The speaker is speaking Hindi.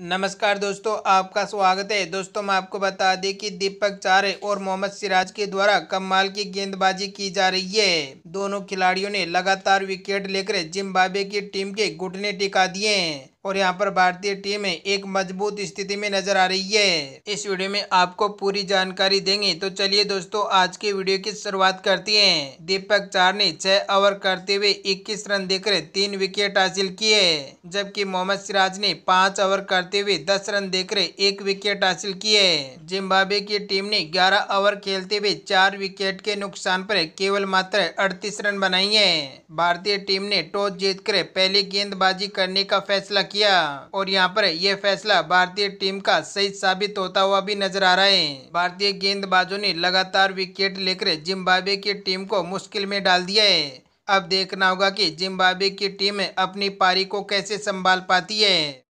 नमस्कार दोस्तों आपका स्वागत है दोस्तों मैं आपको बता दें कि दीपक चारे और मोहम्मद सिराज के द्वारा कमाल की गेंदबाजी की जा रही है दोनों खिलाड़ियों ने लगातार विकेट लेकर जिम्बाब्वे की टीम के घुटने टिका दिए और यहाँ पर भारतीय टीम एक मजबूत स्थिति में नजर आ रही है इस वीडियो में आपको पूरी जानकारी देंगे तो चलिए दोस्तों आज की वीडियो की शुरुआत करती है दीपक चार ने छह ओवर करते हुए इक्कीस रन देकर तीन विकेट हासिल किए जबकि मोहम्मद सिराज ने पाँच ओवर करते हुए दस रन देकर एक विकेट हासिल किए जिम्बाब्वे की टीम ने ग्यारह ओवर खेलते हुए चार विकेट के नुकसान पर केवल मात्र अड़तीस रन बनाई है भारतीय टीम ने टॉस जीत पहले गेंदबाजी करने का फैसला किया और यहाँ पर यह फैसला भारतीय टीम का सही साबित होता हुआ भी नजर आ रहा है भारतीय गेंदबाजों ने लगातार विकेट लेकर जिम्बाब्वे की टीम को मुश्किल में डाल दिया है अब देखना होगा कि जिम्बाब्वे की टीम अपनी पारी को कैसे संभाल पाती है